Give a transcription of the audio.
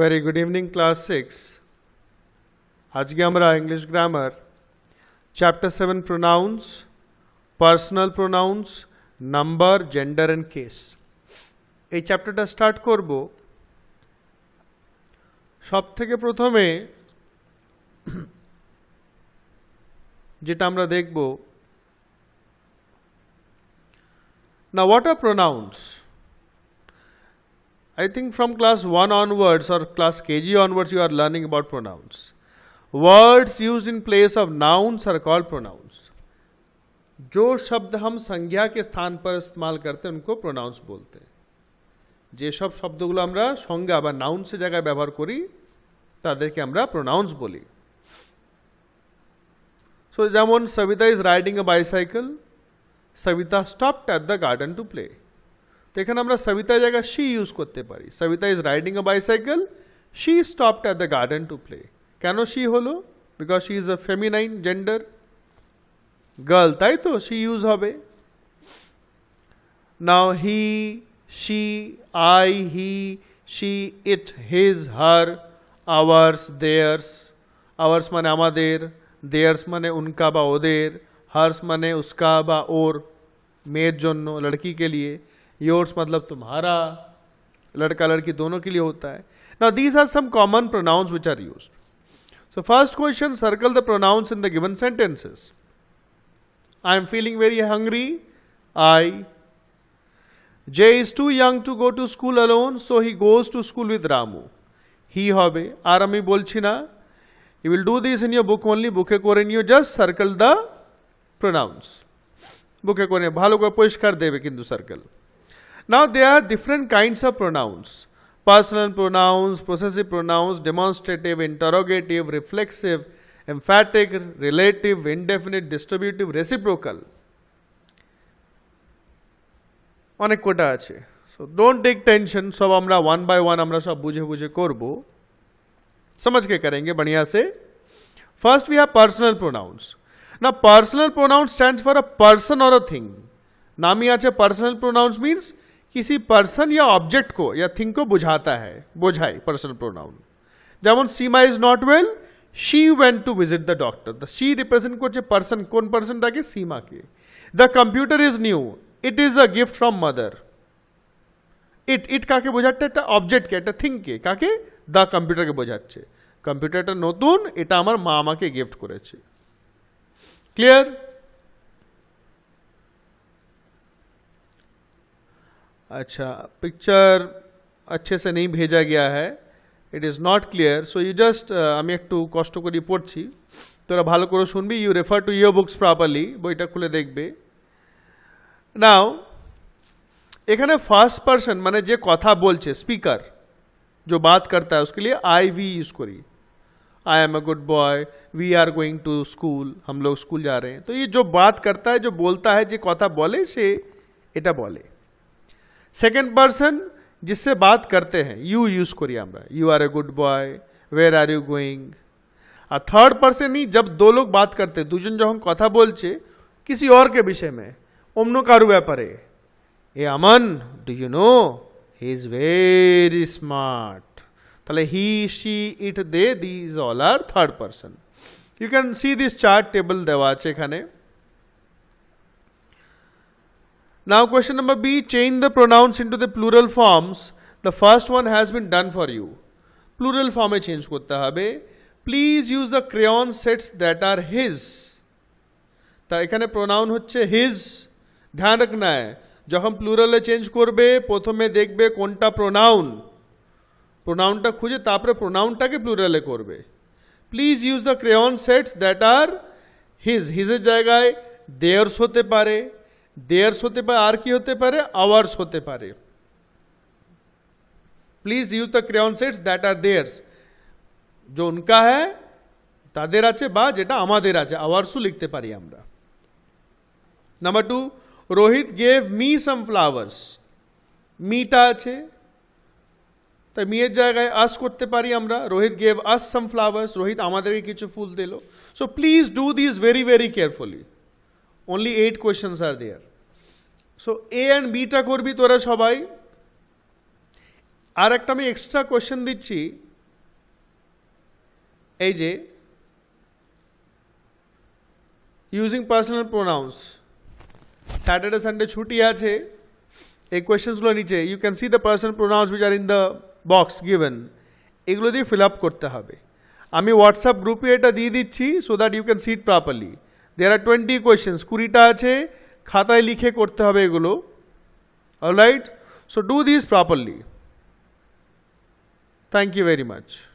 Very good evening class six আজকে আমরা English grammar chapter seven pronouns personal pronouns number gender and case এই চ্যাপ্টারটা start করব সব থেকে প্রথমে যেটা আমরা দেখব না what are pronouns I think from class 1 onwards or class KG onwards you are learning about pronouns. Words used in place of nouns are called pronouns. जो शब्द हम संज्ञा के स्थान पर इस्तेमाल करते हैं उनको प्रोनाउंस বলতে हैं যেসব শব্দগুলো আমরা সংজ্ঞা বা নাউন্সের জায়গায় ব্যবহার করি তাদেরকে আমরা প্রোনাউন্স বলি সো যেমন Savita is riding a bicycle Savita stopped at the garden to play तो ये सविता जगह शी यूज करते Savita is riding a she stop at the garden to play क्या शी हल because she is a feminine gender girl तै तो she use हो now हि शि I he she it his her ours theirs ours mine theirs mine उनका hers मान उसका और मेर जो लड़की के लिए योर्स मतलब तुम्हारा लड़का लड़की दोनों के लिए होता है ना these are some common pronouns which are use so first question circle the pronouns in the given sentences I am feeling very hungry Ajay is too young to go to school alone so he goes to school with Ramu he हे are आम बोल ना you will do this in your book only book ए कोर इन you just circle the pronouns ए कोर भालो को परिष्कार देवे क्योंकि circle Now there are different kinds of pronouns. Personal pronouns, possessive pronouns, demonstrative, interrogative, reflexive, emphatic, relative, indefinite, distributive, reciprocal. অনেক কোটা আছে সো ডোন্ট টেক টেনশন সব আমরা ওয়ান বাই ওয়ান আমরা সব বুঝে বুঝে করব समझ के करेंगे बढ़िया से first we have personal pronouns ना personal pronouns stands for a person और अ थिंग नामी আছে পার্সোনাল প্রোনাউন্স মিন্স किसी पर्सन या ऑब्जेक्ट को या थिंग को बुझाता है बुझाई पर्सन प्रोनाउन जेमन Seema is not well she went to visit the doctor she represent को पर्सन कौन पर्सन था कि सीमा के the computer is new it is a gift from mother it it का बोझाते ऑब्जेक्ट के थिंग के का द कंप्यूटर के बोझाचे कंप्यूटर नतून इटा मा के गिफ्ट कर क्लियर अच्छा पिक्चर अच्छे से नहीं भेजा गया है it is not clear so you just एक একটু कष्ट করে পড়ছি তোরা ভালো করে শুনবি you refer to your books properly বইটা खुले देखे नाउ एखे फार्स्ट पार्सन মানে जो कथा बोल स्पीकर जो बात करता है उसके लिए आई वी यूज करी I am a good boy we are going to school हम लोग स्कूल जा रहे हैं तो ये जो बात करता है जो बोलता है जो कथा बोले से ये बोले सेकेंड पर्सन जिससे बात करते हैं यू यूज कोरिया में you are a good boy where are you going third person he जब दो लोग बात करते दो जन जो हम कथा बोलते किसी और के विषय में ओमनो कारू है ए Aman do you know he is very smart तले he she it they these all are third person you can see this chart table देवाचे खाने Now question number B, change the pronouns into the plural forms. The first one has been done for you. Plural form में change करता है अबे. Please use the crayon sets that are his. তা এখানে pronoun হচ্ছে his. ध्यान रखना है जब हम plural में change कर बे, बे देख कौन टा pronoun. Pronoun टा खुजे तापरे pronoun टा के plural তারপরে कर बे. Please use the crayon sets that are his. His जगह है theirs होते पारे. देयर्स होते पर आर की होते पर आवर्स होते परे प्लीज यूज द क्रियाउन सेट्स दैट आर देयर्स जो उनका है तर आर आवर्स लिखते परि हमें number two Rohit gave me some flowers मीटा आ तो मे जगह अस करते Rohit gave us some flowers Rohit हमारे किस फुल दिल so please do this very very carefully only eight questions আর there so A and b টা করবি তোরা সবাই আর একটা আমি এক্সট্রা কোয়েশ্চেন দিচ্ছি এই যে using personal pronouns Saturday Sunday ছুটি আছে এই কোয়েশ্চেন্সগুলো নিচে you can see the personal pronouns which are in the box given এগুলো দিয়ে ফিল আপ করতে হবে আমি হোয়াটসঅ্যাপ গ্রুপে এটা দিয়ে দিচ্ছি so that you can see it properly there are twenty questions কুড়িটা আছে খাতায় লিখে করতে হবে এগুলো alright so do this properly thank you very much